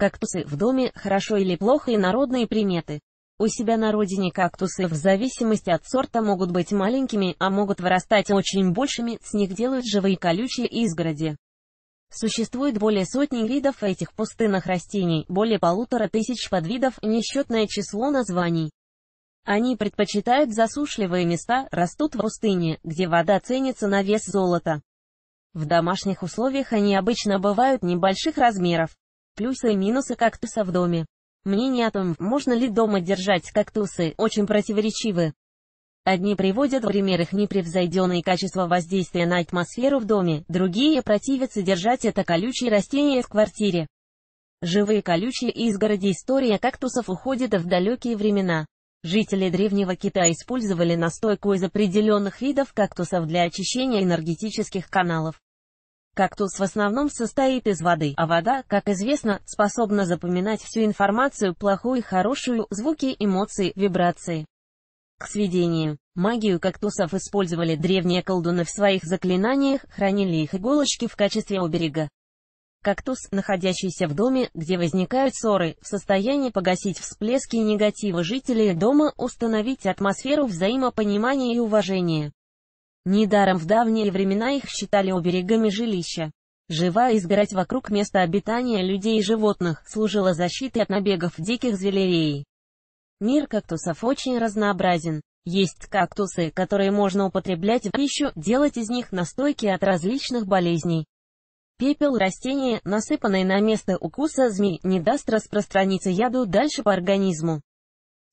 Кактусы в доме, хорошо или плохо и народные приметы. У себя на родине кактусы в зависимости от сорта могут быть маленькими, а могут вырастать очень большими, с них делают живые колючие изгороди. Существует более сотни видов этих пустынных растений, более полутора тысяч подвидов, несчетное число названий. Они предпочитают засушливые места, растут в пустыне, где вода ценится на вес золота. В домашних условиях они обычно бывают небольших размеров. Плюсы и минусы кактуса в доме. Мнение о том, можно ли дома держать кактусы, очень противоречивы. Одни приводят в пример их непревзойденные качества воздействия на атмосферу в доме, другие противятся держать это колючие растения в квартире. Живые колючие изгороди история кактусов уходит в далекие времена. Жители Древнего Китая использовали настойку из определенных видов кактусов для очищения энергетических каналов. Кактус в основном состоит из воды, а вода, как известно, способна запоминать всю информацию, плохую и хорошую, звуки, эмоции, вибрации. К сведению. Магию кактусов использовали древние колдуны в своих заклинаниях, хранили их иголочки в качестве оберега. Кактус, находящийся в доме, где возникают ссоры, в состоянии погасить всплески негатива жителей дома, установить атмосферу взаимопонимания и уважения. Недаром в давние времена их считали оберегами жилища. Живая изгородь вокруг места обитания людей и животных служила защитой от набегов диких зверей. Мир кактусов очень разнообразен. Есть кактусы, которые можно употреблять в а пищу, делать из них настойки от различных болезней. Пепел растения, насыпанный на место укуса змей, не даст распространиться яду дальше по организму.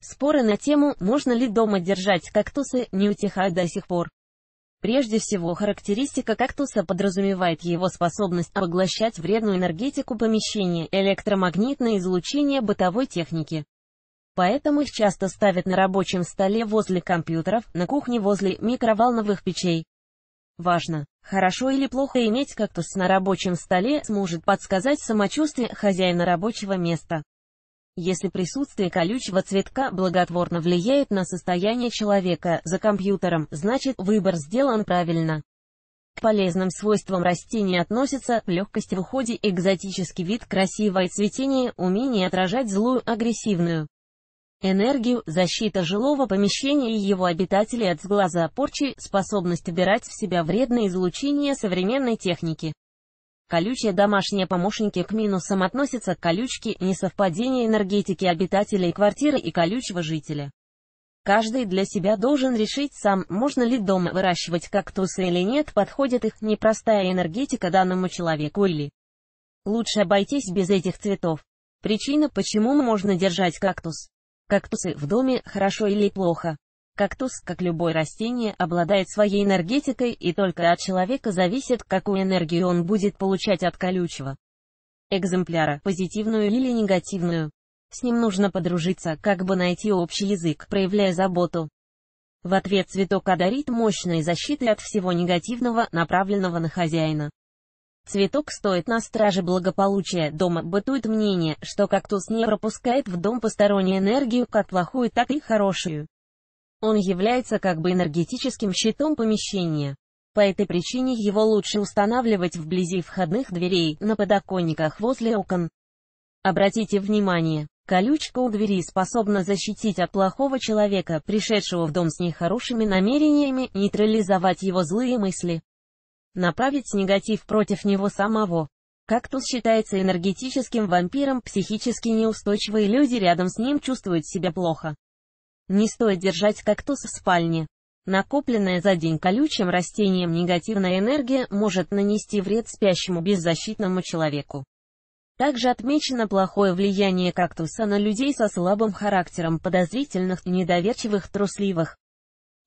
Споры на тему, можно ли дома держать кактусы, не утихают до сих пор. Прежде всего характеристика кактуса подразумевает его способность поглощать вредную энергетику помещения, электромагнитное излучение бытовой техники. Поэтому их часто ставят на рабочем столе возле компьютеров, на кухне возле микроволновых печей. Важно, хорошо или плохо иметь кактус на рабочем столе сможет подсказать самочувствие хозяина рабочего места. Если присутствие колючего цветка благотворно влияет на состояние человека за компьютером, значит, выбор сделан правильно. К полезным свойствам растений относятся легкость в уходе, экзотический вид, красивое цветение, умение отражать злую, агрессивную энергию, защита жилого помещения и его обитателей от сглаза порчи, способность убирать в себя вредное излучение современной техники. Колючие домашние помощники к минусам относятся к колючке, несовпадение энергетики обитателей квартиры и колючего жителя. Каждый для себя должен решить сам, можно ли дома выращивать кактусы или нет, подходит их непростая энергетика данному человеку или лучше обойтись без этих цветов. Причина, почему можно держать кактус. Кактусы в доме, хорошо или плохо. Кактус, как любое растение, обладает своей энергетикой и только от человека зависит, какую энергию он будет получать от колючего экземпляра, позитивную или негативную. С ним нужно подружиться, как бы найти общий язык, проявляя заботу. В ответ цветок одарит мощной защитой от всего негативного, направленного на хозяина. Цветок стоит на страже благополучия дома. Бытует мнение, что кактус не пропускает в дом постороннюю энергию, как плохую, так и хорошую. Он является как бы энергетическим щитом помещения. По этой причине его лучше устанавливать вблизи входных дверей, на подоконниках возле окон. Обратите внимание, колючка у двери способна защитить от плохого человека, пришедшего в дом с нехорошими намерениями, нейтрализовать его злые мысли. Направить негатив против него самого. Кактус считается энергетическим вампиром, психически неустойчивые люди рядом с ним чувствуют себя плохо. Не стоит держать кактус в спальне. Накопленная за день колючим растением негативная энергия может нанести вред спящему беззащитному человеку. Также отмечено плохое влияние кактуса на людей со слабым характером, подозрительных, недоверчивых, трусливых.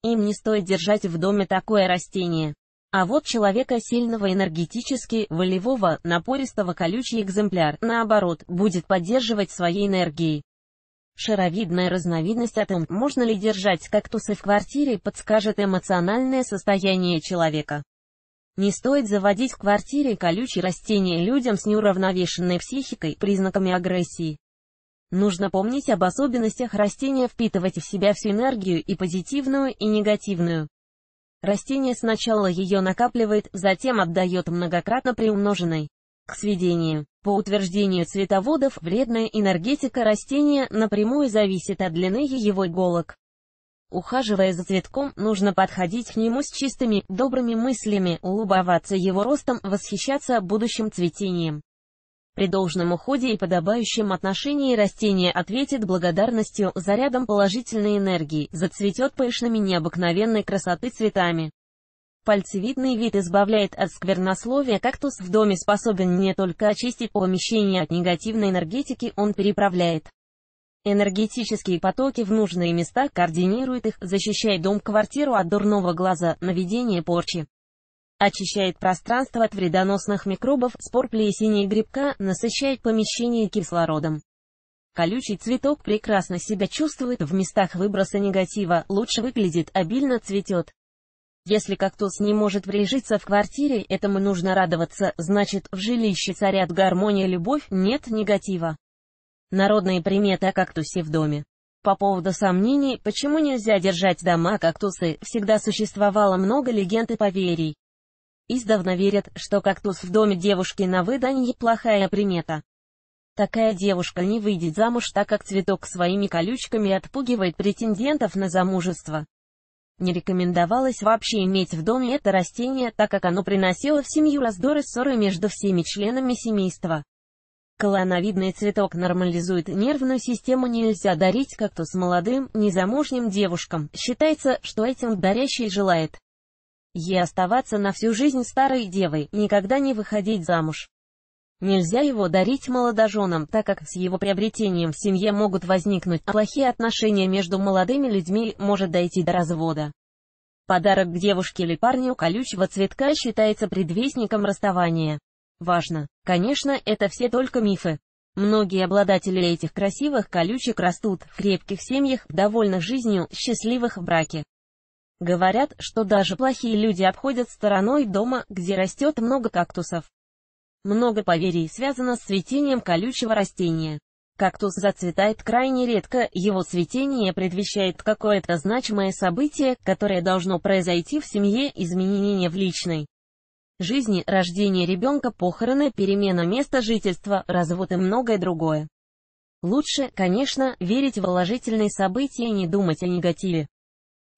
Им не стоит держать в доме такое растение. А вот человека сильного энергетически, волевого, напористого колючий экземпляр, наоборот, будет поддерживать своей энергией. Шаровидная разновидность атом. Можно ли держать кактусы в квартире подскажет эмоциональное состояние человека. Не стоит заводить в квартире колючие растения людям с неуравновешенной психикой, признаками агрессии. Нужно помнить об особенностях растения впитывать в себя всю энергию и позитивную, и негативную. Растение сначала ее накапливает, затем отдает многократно приумноженной к сведению. По утверждению цветоводов, вредная энергетика растения напрямую зависит от длины его иголок. Ухаживая за цветком, нужно подходить к нему с чистыми, добрыми мыслями, улыбоваться его ростом, восхищаться будущим цветением. При должном уходе и подобающем отношении растение ответит благодарностью, зарядом положительной энергии, зацветет пышными необыкновенной красоты цветами. Пальцевидный вид избавляет от сквернословия. Кактус в доме способен не только очистить помещение от негативной энергетики, он переправляет энергетические потоки в нужные места, координирует их, защищает дом-квартиру от дурного глаза, наведения порчи. Очищает пространство от вредоносных микробов, спор плесени и грибка, насыщает помещение кислородом. Колючий цветок прекрасно себя чувствует в местах выброса негатива, лучше выглядит, обильно цветет. Если кактус не может прижиться в квартире, этому нужно радоваться, значит, в жилище царят гармония любовь, нет негатива. Народные приметы о кактусе в доме. По поводу сомнений, почему нельзя держать дома кактусы, всегда существовало много легенд и поверий. Издавна верят, что кактус в доме девушки на выданье плохая примета. Такая девушка не выйдет замуж, так как цветок своими колючками отпугивает претендентов на замужество. Не рекомендовалось вообще иметь в доме это растение, так как оно приносило в семью раздоры ссоры между всеми членами семейства. Колоновидный цветок нормализует нервную систему, нельзя дарить как-то с молодым, незамужним девушкам, считается, что этим дарящий желает. Ей оставаться на всю жизнь старой девой, никогда не выходить замуж. Нельзя его дарить молодоженам, так как с его приобретением в семье могут возникнуть плохие отношения между молодыми людьми, может дойти до развода. Подарок девушке или парню колючего цветка считается предвестником расставания. Важно, конечно, это все только мифы. Многие обладатели этих красивых колючек растут в крепких семьях, довольных жизнью, счастливых в браке. Говорят, что даже плохие люди обходят стороной дома, где растет много кактусов. Много поверий связано с цветением колючего растения. Кактус зацветает крайне редко, его цветение предвещает какое-то значимое событие, которое должно произойти в семье, изменение в личной жизни, рождение ребенка, похороны, перемена места жительства, развод и многое другое. Лучше, конечно, верить в положительные события и не думать о негативе.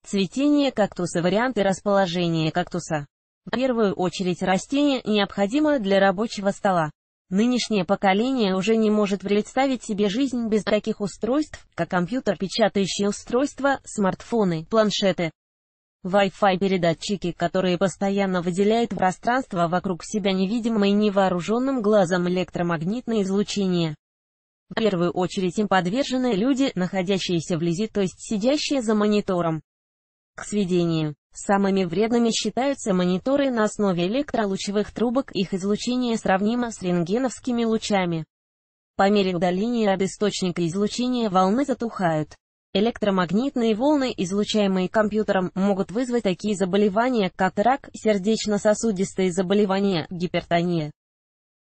Цветение кактуса – варианты расположения кактуса. В первую очередь растения необходимы для рабочего стола. Нынешнее поколение уже не может представить себе жизнь без таких устройств, как компьютер, печатающие устройства, смартфоны, планшеты. Wi-Fi-передатчики, которые постоянно выделяют в пространство вокруг себя невидимое невооруженным глазом электромагнитное излучение. В первую очередь им подвержены люди, находящиеся вблизи, то есть сидящие за монитором. К сведению. Самыми вредными считаются мониторы на основе электролучевых трубок, их излучение сравнимо с рентгеновскими лучами. По мере удаления от источника излучения волны затухают. Электромагнитные волны, излучаемые компьютером, могут вызвать такие заболевания, как рак, сердечно-сосудистые заболевания, гипертония.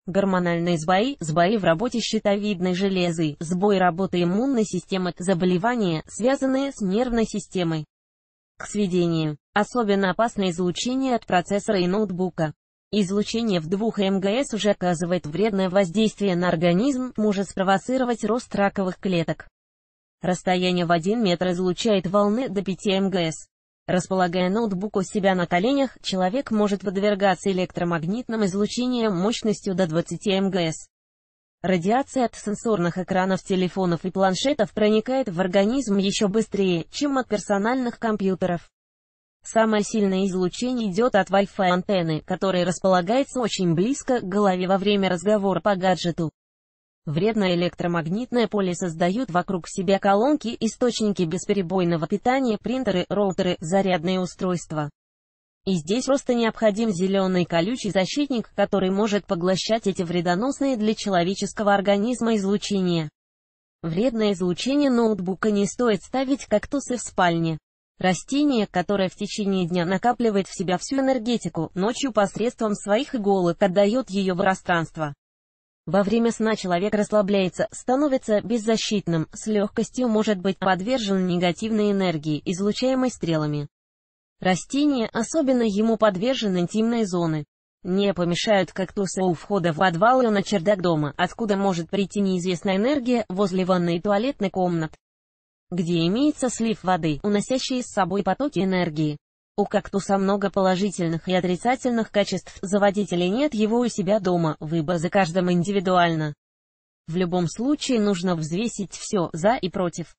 Гормональные сбои, сбои в работе щитовидной железы, сбой работы иммунной системы, заболевания, связанные с нервной системой. К сведению. Особенно опасно излучение от процессора и ноутбука. Излучение в 2 МГц уже оказывает вредное воздействие на организм, может спровоцировать рост раковых клеток. Расстояние в 1 метр излучает волны до 5 МГц. Располагая ноутбук у себя на коленях, человек может подвергаться электромагнитным излучениям мощностью до 20 МГц. Радиация от сенсорных экранов телефонов и планшетов проникает в организм еще быстрее, чем от персональных компьютеров. Самое сильное излучение идет от Wi-Fi антенны, которая располагается очень близко к голове во время разговора по гаджету. Вредное электромагнитное поле создают вокруг себя колонки, источники бесперебойного питания, принтеры, роутеры, зарядные устройства. И здесь просто необходим зеленый колючий защитник, который может поглощать эти вредоносные для человеческого организма излучения. Вредное излучение ноутбука не стоит ставить кактусы в спальне. Растение, которое в течение дня накапливает в себя всю энергетику, ночью посредством своих иголок отдает ее в пространство. Во время сна человек расслабляется, становится беззащитным, с легкостью может быть подвержен негативной энергии, излучаемой стрелами. Растения особенно ему подвержены интимной зоны. Не помешают кактусы у входа в подвал и на чердак дома, откуда может прийти неизвестная энергия возле ванной и туалетной комнат где имеется слив воды, уносящий с собой потоки энергии. У кактуса много положительных и отрицательных качеств, заводить или нет его у себя дома, выбор за каждым индивидуально. В любом случае нужно взвесить все «за» и «против».